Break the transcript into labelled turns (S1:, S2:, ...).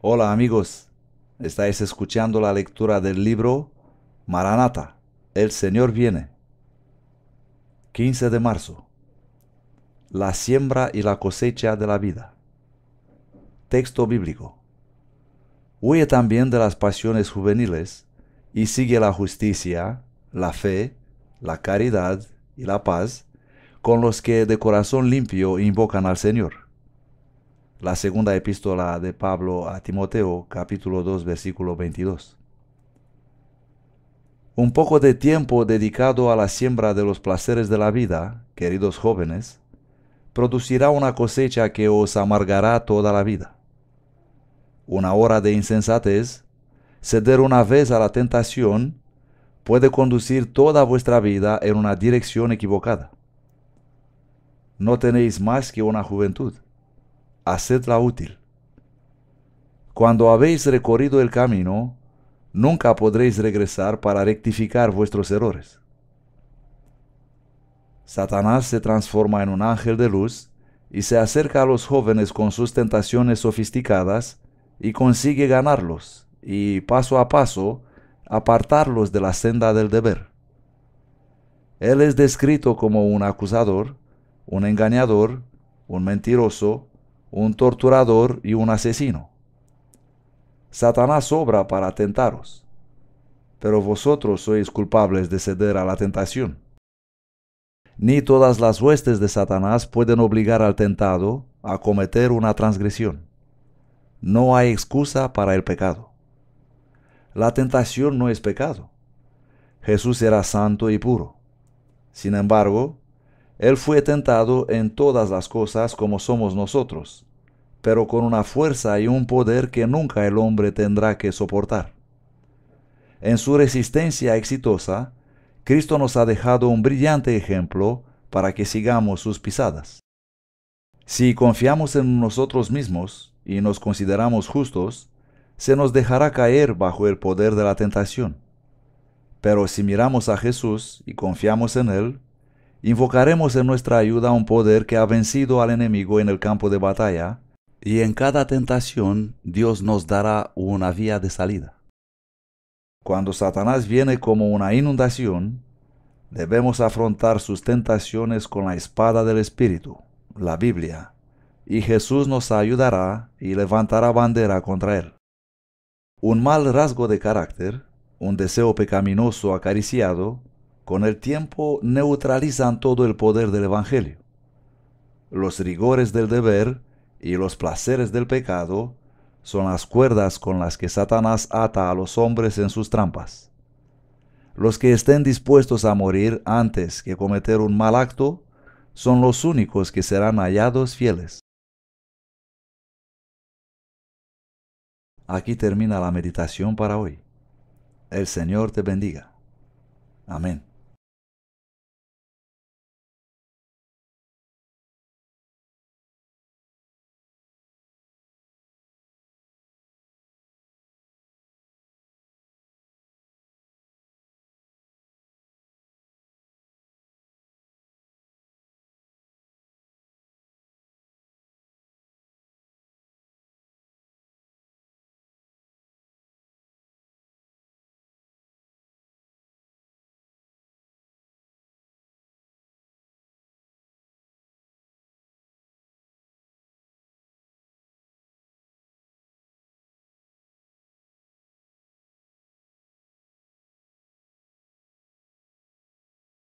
S1: Hola amigos, estáis escuchando la lectura del libro Maranata, El Señor viene. 15 de marzo. La siembra y la cosecha de la vida. Texto bíblico. Huye también de las pasiones juveniles y sigue la justicia, la fe, la caridad y la paz con los que de corazón limpio invocan al Señor la segunda epístola de Pablo a Timoteo, capítulo 2, versículo 22. Un poco de tiempo dedicado a la siembra de los placeres de la vida, queridos jóvenes, producirá una cosecha que os amargará toda la vida. Una hora de insensatez, ceder una vez a la tentación, puede conducir toda vuestra vida en una dirección equivocada. No tenéis más que una juventud hacedla útil. Cuando habéis recorrido el camino, nunca podréis regresar para rectificar vuestros errores. Satanás se transforma en un ángel de luz y se acerca a los jóvenes con sus tentaciones sofisticadas y consigue ganarlos y paso a paso apartarlos de la senda del deber. Él es descrito como un acusador, un engañador, un mentiroso, un torturador y un asesino. Satanás obra para tentaros, pero vosotros sois culpables de ceder a la tentación. Ni todas las huestes de Satanás pueden obligar al tentado a cometer una transgresión. No hay excusa para el pecado. La tentación no es pecado. Jesús era santo y puro. Sin embargo, él fue tentado en todas las cosas como somos nosotros, pero con una fuerza y un poder que nunca el hombre tendrá que soportar. En su resistencia exitosa, Cristo nos ha dejado un brillante ejemplo para que sigamos sus pisadas. Si confiamos en nosotros mismos y nos consideramos justos, se nos dejará caer bajo el poder de la tentación. Pero si miramos a Jesús y confiamos en Él, invocaremos en nuestra ayuda un poder que ha vencido al enemigo en el campo de batalla, y en cada tentación Dios nos dará una vía de salida. Cuando Satanás viene como una inundación, debemos afrontar sus tentaciones con la espada del Espíritu, la Biblia, y Jesús nos ayudará y levantará bandera contra él. Un mal rasgo de carácter, un deseo pecaminoso acariciado, con el tiempo neutralizan todo el poder del Evangelio. Los rigores del deber y los placeres del pecado son las cuerdas con las que Satanás ata a los hombres en sus trampas. Los que estén dispuestos a morir antes que cometer un mal acto son los únicos que serán hallados fieles. Aquí termina la meditación para hoy. El Señor te bendiga. Amén.